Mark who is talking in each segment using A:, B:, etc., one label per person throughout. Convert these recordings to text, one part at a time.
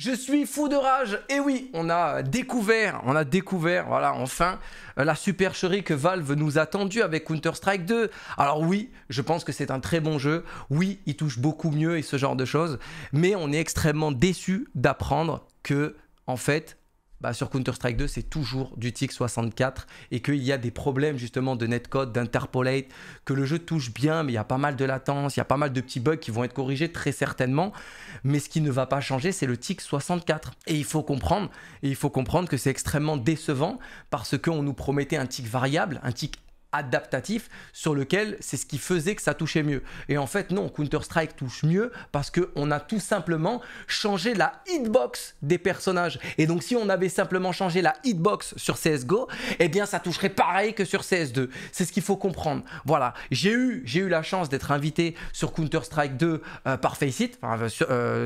A: Je suis fou de rage. Et oui, on a découvert, on a découvert, voilà, enfin, euh, la supercherie que Valve nous a tendue avec Counter-Strike 2. Alors oui, je pense que c'est un très bon jeu. Oui, il touche beaucoup mieux et ce genre de choses. Mais on est extrêmement déçu d'apprendre que, en fait, bah, sur Counter-Strike 2, c'est toujours du TIC64 et qu'il y a des problèmes justement de netcode, d'interpolate, que le jeu touche bien, mais il y a pas mal de latence, il y a pas mal de petits bugs qui vont être corrigés très certainement. Mais ce qui ne va pas changer, c'est le TIC64. Et il faut comprendre, et il faut comprendre que c'est extrêmement décevant parce qu'on nous promettait un TIC variable, un TIC adaptatif sur lequel c'est ce qui faisait que ça touchait mieux. Et en fait non, Counter-Strike touche mieux parce qu'on a tout simplement changé la hitbox des personnages. Et donc si on avait simplement changé la hitbox sur CSGO, eh bien ça toucherait pareil que sur CS2. C'est ce qu'il faut comprendre. Voilà, j'ai eu, j'ai eu la chance d'être invité sur Counter-Strike 2 euh, par Faceit, enfin, euh,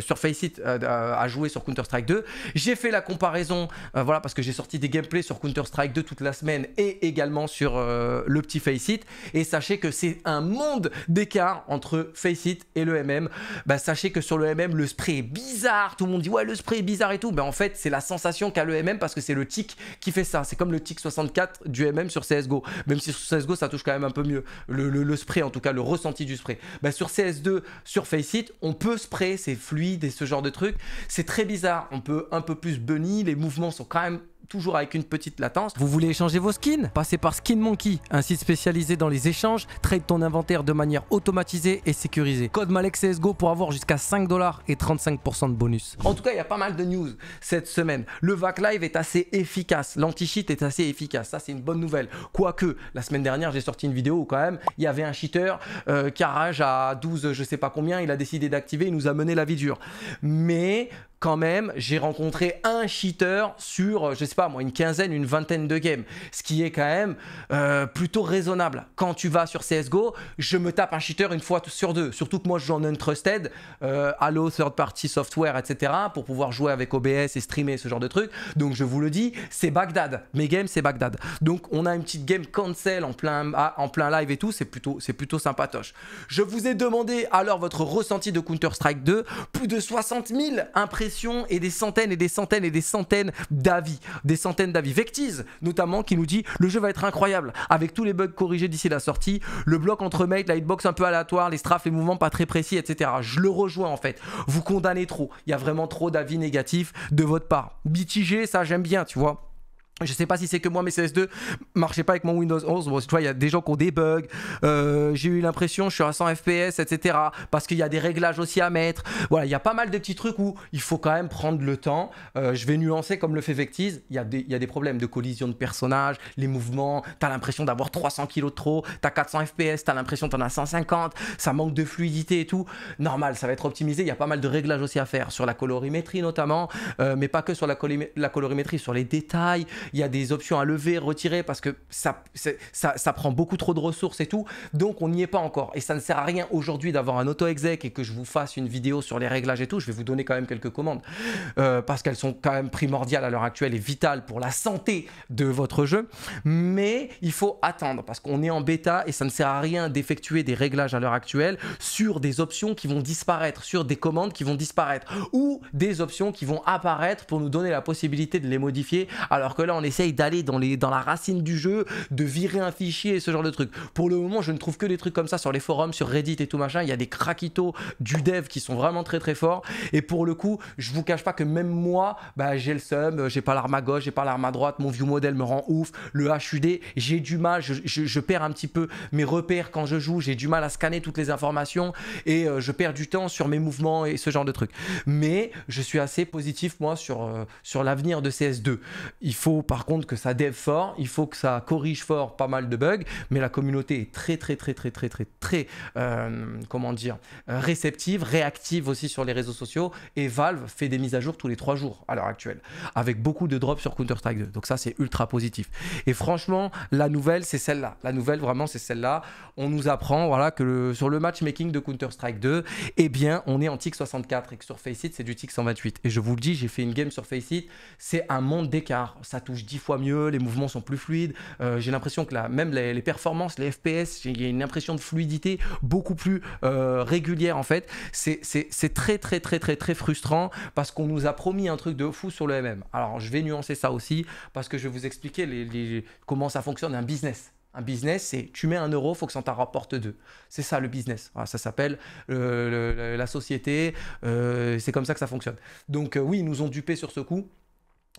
A: sur, Face euh, Faceit à jouer sur Counter-Strike 2. J'ai fait la comparaison, voilà, parce que j'ai sorti des gameplays sur Counter-Strike 2 toute la semaine et également sur le le petit hit Et sachez que c'est un monde d'écart entre face it et le MM. Bah, sachez que sur le MM, le spray est bizarre. Tout le monde dit ouais, le spray est bizarre et tout. Bah, en fait, c'est la sensation qu'a le MM parce que c'est le tic qui fait ça. C'est comme le tic 64 du MM sur CSGO. Même si sur CSGO, ça touche quand même un peu mieux. Le, spray, en tout cas, le ressenti du spray. Bah, sur CS2, sur face it on peut spray, c'est fluide et ce genre de truc. C'est très bizarre. On peut un peu plus bunny. Les mouvements sont quand même toujours avec une petite latence. Vous voulez échanger vos skins Passez par Skin Monkey, un site spécialisé dans les échanges, trade ton inventaire de manière automatisée et sécurisée. Code malexsgo pour avoir jusqu'à 5 dollars et 35% de bonus. En tout cas, il y a pas mal de news cette semaine. Le VAC Live est assez efficace, l'anti-cheat est assez efficace, ça c'est une bonne nouvelle. Quoique, la semaine dernière, j'ai sorti une vidéo où quand même, il y avait un cheater euh, qui rage à 12 je sais pas combien, il a décidé d'activer, il nous a mené la vie dure. Mais quand même, j'ai rencontré un cheater sur, euh, je sais pas moi, une quinzaine, une vingtaine de games. Ce qui est quand même euh, plutôt raisonnable. Quand tu vas sur CSGO, je me tape un cheater une fois sur deux. Surtout que moi, je joue en untrusted, euh, Halo, third party software, etc. pour pouvoir jouer avec OBS et streamer ce genre de trucs. Donc je vous le dis, c'est Bagdad. Mes games, c'est Bagdad. Donc on a une petite game cancel en plein, ah, en plein live et tout. C'est plutôt, plutôt sympatoche. Je vous ai demandé alors votre ressenti de Counter-Strike 2. Plus de 60 000 impressions et des centaines et des centaines et des centaines d'avis. Des centaines d'avis. Vectiz notamment, qui nous dit le jeu va être incroyable avec tous les bugs corrigés d'ici la sortie, le bloc entre mates, la hitbox un peu aléatoire, les strafes, les mouvements pas très précis, etc. Je le rejoins en fait. Vous condamnez trop. Il y a vraiment trop d'avis négatifs de votre part. Mitigé, ça j'aime bien, tu vois. Je sais pas si c'est que moi, mais CS2 marchait pas avec mon Windows 11. tu vois, il y a des gens qui ont des bugs. Euh, j'ai eu l'impression, je suis à 100 FPS, etc. Parce qu'il y a des réglages aussi à mettre. Voilà, il y a pas mal de petits trucs où il faut quand même prendre le temps. Euh, je vais nuancer comme le fait Vectis. Il y, a des, des problèmes de collision de personnages, les mouvements. T'as l'impression d'avoir 300 kg de trop. T'as 400 FPS, t'as l'impression t'en as 150. Ça manque de fluidité et tout. Normal, ça va être optimisé. Il y a pas mal de réglages aussi à faire sur la colorimétrie notamment, euh, mais pas que sur la, colorimétrie, sur les détails il y a des options à lever, retirer, parce que ça, ça, prend beaucoup trop de ressources et tout. Donc on n'y est pas encore. Et ça ne sert à rien aujourd'hui d'avoir un auto-exec et que je vous fasse une vidéo sur les réglages et tout. Je vais vous donner quand même quelques commandes, euh, parce qu'elles sont quand même primordiales à l'heure actuelle et vitales pour la santé de votre jeu. Mais il faut attendre, parce qu'on est en bêta et ça ne sert à rien d'effectuer des réglages à l'heure actuelle sur des options qui vont disparaître, sur des commandes qui vont disparaître, ou des options qui vont apparaître pour nous donner la possibilité de les modifier, alors que on essaye d'aller dans, dans la racine du jeu, de virer un fichier et ce genre de truc. Pour le moment, je ne trouve que des trucs comme ça sur les forums, sur Reddit et tout machin. Il y a des craquitos du dev qui sont vraiment très très forts. Et pour le coup, je vous cache pas que même moi, bah, j'ai le seum, j'ai pas l'arme à gauche, j'ai pas l'arme à droite, mon view model me rend ouf, le HUD, j'ai du mal, je, perds un petit peu mes repères quand je joue, j'ai du mal à scanner toutes les informations et euh, je perds du temps sur mes mouvements et ce genre de trucs. Mais je suis assez positif moi sur, euh, sur l'avenir de CS2. Il faut par contre que ça dev fort, il faut que ça corrige fort pas mal de bugs, mais la communauté est très très très très très très très euh, comment dire euh, réceptive, réactive aussi sur les réseaux sociaux et Valve fait des mises à jour tous les trois jours à l'heure actuelle avec beaucoup de drops sur Counter Strike 2. Donc ça c'est ultra positif. Et franchement la nouvelle c'est celle-là. La nouvelle vraiment c'est celle-là. On nous apprend voilà que sur le matchmaking de Counter Strike 2, eh bien on est en TIC 64 et que sur Faceit c'est du TIC 128. Et je vous le dis, j'ai fait une game sur Faceit, c'est un monde d'écart. Ça touche 10 fois mieux, les mouvements sont plus fluides. Euh, j'ai l'impression que là, même les, performances, les FPS, j'ai une impression de fluidité beaucoup plus euh, régulière en fait. C'est très très très très très frustrant parce qu'on nous a promis un truc de fou sur le MM. Alors je vais nuancer ça aussi parce que je vais vous expliquer les, comment ça fonctionne un business. Un business, c'est tu mets un euro, faut que ça t'en rapporte deux. C'est ça le business. ça s'appelle la société. Euh, c'est comme ça que ça fonctionne. Donc oui, ils nous ont dupé sur ce coup.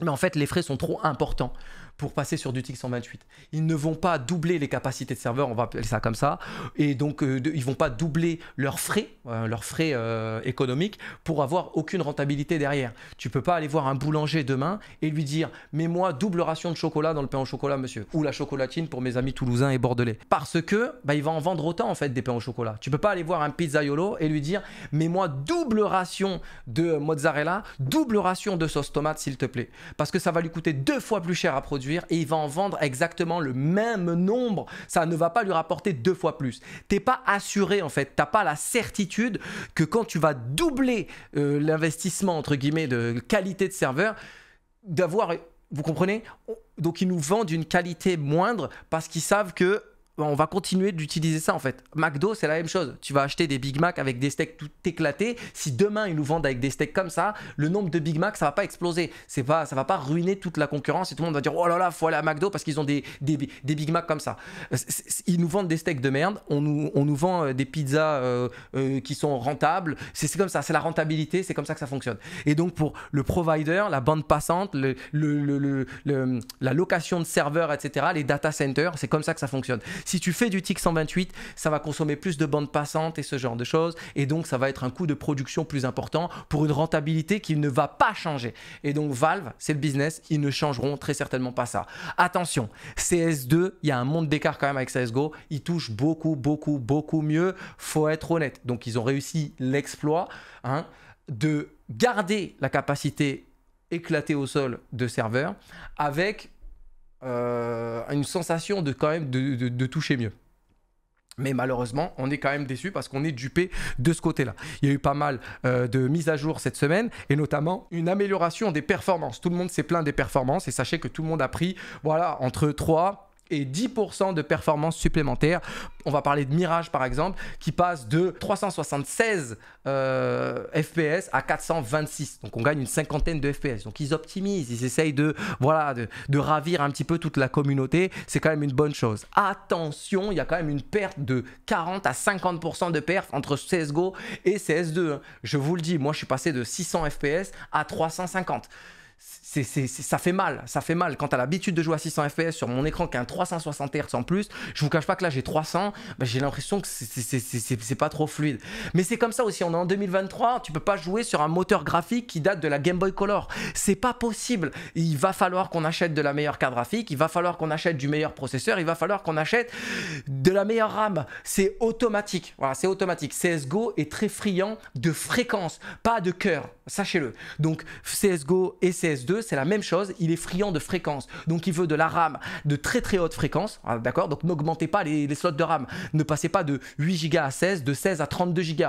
A: Mais en fait, les frais sont trop importants pour passer sur du TIC 128. Ils ne vont pas doubler les capacités de serveur, on va appeler ça comme ça, et donc ils euh, ne ils vont pas doubler leurs frais, euh, leurs frais euh, économiques, pour avoir aucune rentabilité derrière. Tu peux pas aller voir un boulanger demain et lui dire « mets-moi double ration de chocolat dans le pain au chocolat, monsieur », ou la chocolatine pour mes amis toulousains et bordelais. Parce que bah, il va en vendre autant en fait des pains au chocolat. Tu peux pas aller voir un pizzaiolo et lui dire « mets-moi double ration de mozzarella, double ration de sauce tomate s'il te plaît » parce que ça va lui coûter deux fois plus cher à produire et il va en vendre exactement le même nombre. Ça ne va pas lui rapporter deux fois plus. T'es pas assuré en fait, t'as pas la certitude que quand tu vas doubler euh, l'investissement entre guillemets de qualité de serveur, d'avoir, vous comprenez Donc ils nous vendent une qualité moindre parce qu'ils savent que on va continuer d'utiliser ça en fait. McDo, c'est la même chose. Tu vas acheter des Big Mac avec des steaks tout éclatés. Si demain ils nous vendent avec des steaks comme ça, le nombre de Big Mac, ça va pas exploser. C'est pas, ça va pas ruiner toute la concurrence et tout le monde va dire oh là là, faut aller à McDo parce qu'ils ont des, des, Big Mac comme ça. Euh, ils nous vendent des steaks de merde. On nous, on nous vend euh, des pizzas euh, qui sont rentables. C'est comme ça, c'est la rentabilité, c'est comme ça que ça fonctionne. Et donc pour le provider, la bande passante, le, la location de serveurs, etc., les data centers, c'est comme ça que ça fonctionne. Si tu fais du TIC 128, ça va consommer plus de bandes passantes et ce genre de choses. Et donc, ça va être un coût de production plus important pour une rentabilité qui ne va pas changer. Et donc, Valve, c'est le business. Ils ne changeront très certainement pas ça. Attention, CS2, il y a un monde d'écart quand même avec CSGO. Ils touchent beaucoup, beaucoup, beaucoup mieux. Faut être honnête. Donc, ils ont réussi l'exploit hein, de garder la capacité éclatée au sol de serveurs avec euh, une sensation de quand même de, de, toucher mieux. Mais malheureusement, on est quand même déçu parce qu'on est dupé de ce côté-là. Il y a eu pas mal euh, de mises à jour cette semaine et notamment une amélioration des performances. Tout le monde s'est plaint des performances et sachez que tout le monde a pris voilà, entre 3 et 10% de performance supplémentaire. On va parler de Mirage par exemple, qui passe de 376 euh, FPS à 426. Donc on gagne une cinquantaine de FPS. Donc ils optimisent, ils essayent de, voilà, de, ravir un petit peu toute la communauté. C'est quand même une bonne chose. Attention, il y a quand même une perte de 40 à 50% de perf entre CSGO et CS2. Hein. Je vous le dis, moi je suis passé de 600 FPS à 350 ça fait mal, ça fait mal. Quand t'as l'habitude de jouer à 600 FPS sur mon écran qui a un 360 Hz en plus, je vous cache pas que là j'ai 300, bah, j'ai l'impression que c'est pas trop fluide. Mais c'est comme ça aussi, on est en 2023, tu peux pas jouer sur un moteur graphique qui date de la Game Boy Color. C'est pas possible. Il va falloir qu'on achète de la meilleure carte graphique, il va falloir qu'on achète du meilleur processeur, il va falloir qu'on achète de la meilleure RAM. C'est automatique. Voilà, c'est automatique. CSGO est très friand de fréquence, pas de cœur. Sachez-le. Donc CSGO et CS2, c'est la même chose, il est friand de fréquence. Donc il veut de la RAM de très très haute fréquence, hein, d'accord Donc n'augmentez pas les, slots de RAM, ne passez pas de 8 Go à 16, de 16 à 32 Go.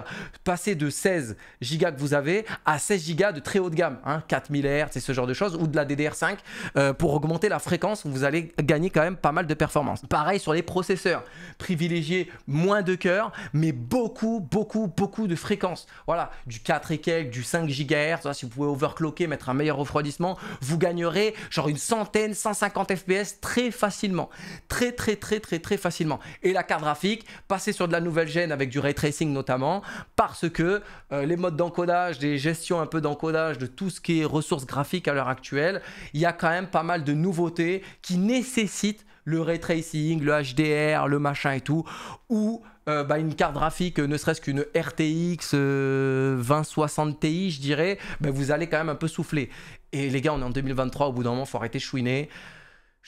A: Passez de 16 Go que vous avez à 16 Go de très haute gamme, 4000 hein, Hz et ce genre de choses, ou de la DDR5 euh, pour augmenter la fréquence, vous allez gagner quand même pas mal de performance. Pareil sur les processeurs, privilégiez moins de cœur, mais beaucoup, beaucoup, beaucoup de fréquence Voilà, du 4 et quelques, du 5 GHz, si vous pouvez overclocker, mettre un meilleur refroidissement, vous gagnerez genre une centaine, 150 FPS très facilement. Très, très, très, très, très facilement. Et la carte graphique, passer sur de la nouvelle gêne avec du ray tracing notamment, parce que euh, les modes d'encodage, des gestions un peu d'encodage de tout ce qui est ressources graphiques à l'heure actuelle, il y a quand même pas mal de nouveautés qui nécessitent le ray tracing, le HDR, le machin et tout, ou euh, bah, une carte graphique, ne serait-ce qu'une RTX 2060 euh, Ti, je dirais, bah, vous allez quand même un peu souffler. Et les gars, on est en 2023, au bout d'un moment, faut arrêter de chouiner.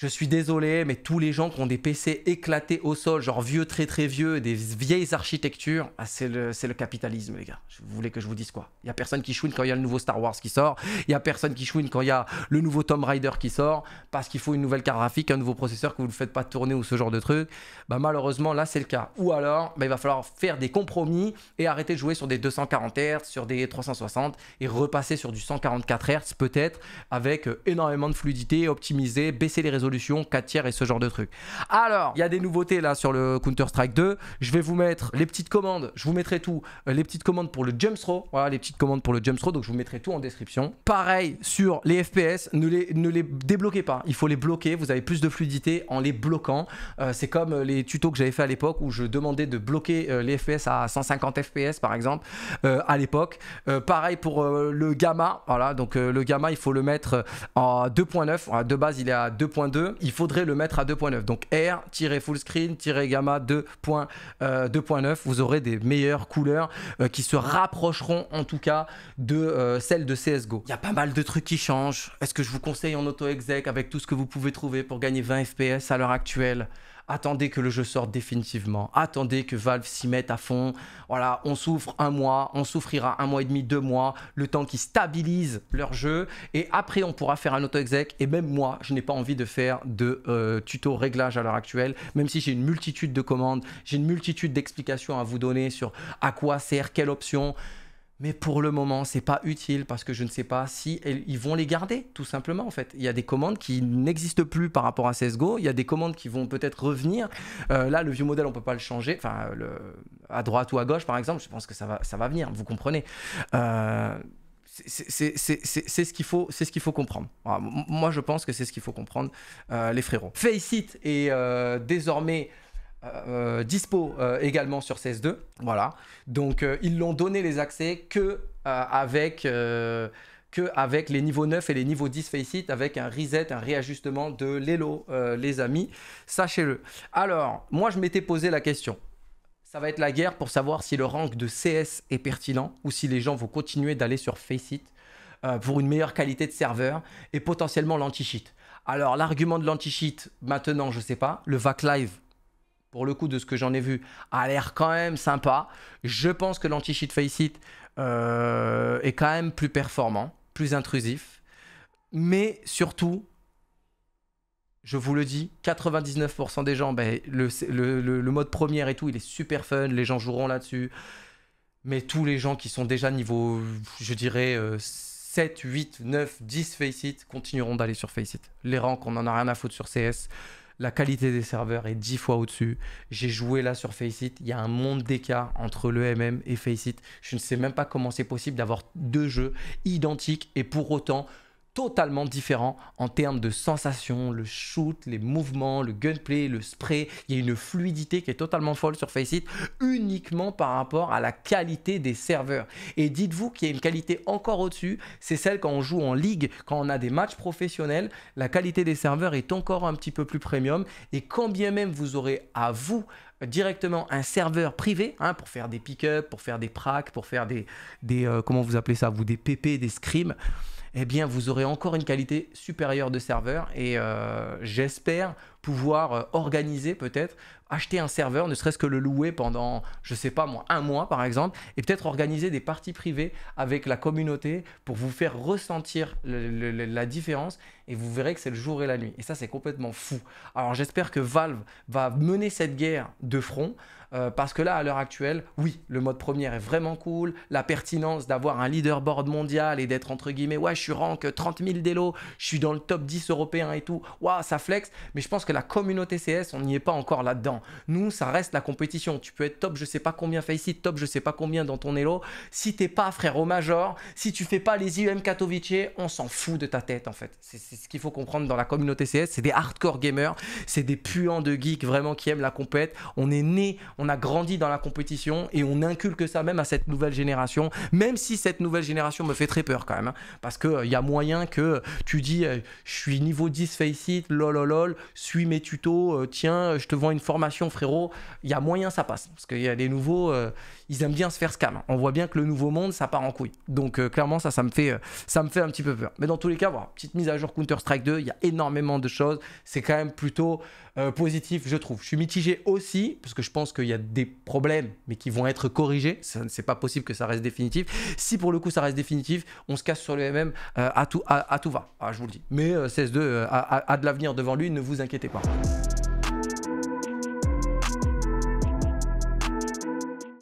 A: Je suis désolé, mais tous les gens qui ont des PC éclatés au sol, genre vieux, très très vieux, des vieilles architectures, ah, c'est le, capitalisme, les gars. Je voulais que je vous dise quoi. Il y a personne qui chouine quand il y a le nouveau Star Wars qui sort. Il y a personne qui chouine quand il y a le nouveau Tomb Raider qui sort. Parce qu'il faut une nouvelle carte graphique, un nouveau processeur que vous ne faites pas tourner ou ce genre de truc. Bah, malheureusement, là, c'est le cas. Ou alors, bah, il va falloir faire des compromis et arrêter de jouer sur des 240 Hz, sur des 360 et repasser sur du 144 Hz peut-être avec euh, énormément de fluidité, optimiser, baisser les réseaux 4 tiers et ce genre de trucs. Alors, il y a des nouveautés là sur le Counter-Strike 2. Je vais vous mettre les petites commandes, je vous mettrai tout. Euh, les petites commandes pour le jump throw, voilà les petites commandes pour le jump throw, donc je vous mettrai tout en description. Pareil sur les FPS, ne les, ne les débloquez pas, il faut les bloquer, vous avez plus de fluidité en les bloquant. Euh, c'est comme euh, les tutos que j'avais fait à l'époque où je demandais de bloquer les FPS à 150 FPS par exemple à l'époque. pareil pour le gamma, voilà, donc le gamma il faut le mettre en 2.9, de base il est à 2.2 il faudrait le mettre à 2.9. Donc R-fullscreen-gamma 2.9, euh, vous aurez des meilleures couleurs euh, qui se rapprocheront en tout cas de euh, celles de CSGO. Il y a pas mal de trucs qui changent. Est-ce que je vous conseille en auto-exec avec tout ce que vous pouvez trouver pour gagner 20 FPS à l'heure actuelle attendez que le jeu sorte définitivement, attendez que Valve s'y mette à fond. Voilà, on souffre un mois, on souffrira un mois et demi, deux mois, le temps qu'ils stabilisent leur jeu. Et après, on pourra faire un auto-exec. Et même moi, je n'ai pas envie de faire de euh, tuto réglage à l'heure actuelle, même si j'ai une multitude de commandes, j'ai une multitude d'explications à vous donner sur à quoi sert, quelle option mais pour le moment, c'est pas utile parce que je ne sais pas si ils vont les garder, tout simplement en fait. Il y a des commandes qui n'existent plus par rapport à CS:GO. Il y a des commandes qui vont peut-être revenir. Euh, là, le vieux modèle, on peut pas le changer. Enfin, le... à droite ou à gauche, par exemple, je pense que ça va, ça va venir. Vous comprenez. Euh, c'est ce qu'il faut, c'est ce qu'il faut comprendre. moi, je pense que c'est ce qu'il faut comprendre, euh, les frérots. Faceit est désormais euh, euh, dispo euh, également sur CS2. Voilà. Donc ils l'ont donné les accès que avec que avec les niveaux 9 et les niveaux 10 Faceit, avec un reset, un réajustement de l'elo, les amis. Sachez-le. Alors, moi, je m'étais posé la question. Ça va être la guerre pour savoir si le rank de CS est pertinent ou si les gens vont continuer d'aller sur Faceit pour une meilleure qualité de serveur et potentiellement l'anti-cheat. Alors, l'argument de l'anti-cheat, maintenant, je ne sais pas. Le VAC Live, pour le coup de ce que j'en ai vu, a l'air quand même sympa. Je pense que l'anti-cheat Faceit euh, est quand même plus performant, plus intrusif. Mais surtout, je vous le dis, 99% des gens, ben, le, mode première et tout, il est super fun, les gens joueront là-dessus. Mais tous les gens qui sont déjà niveau, je dirais, 7, 8, 9, 10 Faceit continueront d'aller sur Faceit. Les ranks, on n'en a rien à foutre sur CS la qualité des serveurs est 10 fois au-dessus. J'ai joué là sur Faceit, il y a un monde d'écart entre le MM et Faceit. Je ne sais même pas comment c'est possible d'avoir deux jeux identiques et pour autant totalement différent en termes de sensation, le shoot, les mouvements, le gunplay, le spray. Il y a une fluidité qui est totalement folle sur Faceit uniquement par rapport à la qualité des serveurs. Et dites-vous qu'il y a une qualité encore au-dessus, c'est celle quand on joue en ligue, quand on a des matchs professionnels, la qualité des serveurs est encore un petit peu plus premium. Et quand bien même vous aurez à vous directement un serveur privé hein, pour faire des pick-up, pour faire des pracs, pour faire des, des euh, comment vous appelez ça, vous des PP, des scrims eh bien, vous aurez encore une qualité supérieure de serveur. Et euh, j'espère pouvoir euh, organiser peut-être, acheter un serveur, ne serait-ce que le louer pendant, je sais pas moi, un mois par exemple, et peut-être organiser des parties privées avec la communauté pour vous faire ressentir la différence et vous verrez que c'est le jour et la nuit. Et ça, c'est complètement fou. Alors j'espère que Valve va mener cette guerre de front. Euh, parce que là, à l'heure actuelle, oui, le mode première est vraiment cool. La pertinence d'avoir un leaderboard mondial et d'être entre guillemets, ouais, je suis rank 30 000 d'élo, je suis dans le top 10 européen et tout, waouh, ça flex. Mais je pense que la communauté CS, on n'y est pas encore là-dedans. Nous, ça reste la compétition. Tu peux être top, je sais pas combien fait ici, top, je sais pas combien dans ton élo, Si t'es pas frère au major, si tu fais pas les IEM Katowice, on s'en fout de ta tête en fait. C'est ce qu'il faut comprendre dans la communauté CS, c'est des hardcore gamers, c'est des puants de geeks vraiment qui aiment la compète. On est né, on a grandi dans la compétition et on inculque ça même à cette nouvelle génération, même si cette nouvelle génération me fait très peur quand même. Hein, parce qu'il il euh, y a moyen que tu dis euh, je suis niveau 10 face it, lololol, suis mes tutos, euh, tiens, je te vends une formation frérot. Il y a moyen ça passe. Parce qu'il y a des nouveaux, ils aiment bien se faire scam. Hein. On voit bien que le nouveau monde, ça part en couille. Donc clairement, ça, ça me, fait, ça me fait un petit peu peur. Mais dans tous les cas, voilà, petite mise à jour Counter strike 2. Il y a énormément de choses. C'est quand même plutôt euh, positif, je trouve. Je suis mitigé aussi, parce que je pense qu'il y a des problèmes, mais qui vont être corrigés. C'est pas possible que ça reste définitif. Si pour le coup ça reste définitif, on se casse sur le MM à, tout, à, tout va. Ah, je vous le dis. Mais euh, CS2 a de l'avenir devant lui, ne vous inquiétez pas.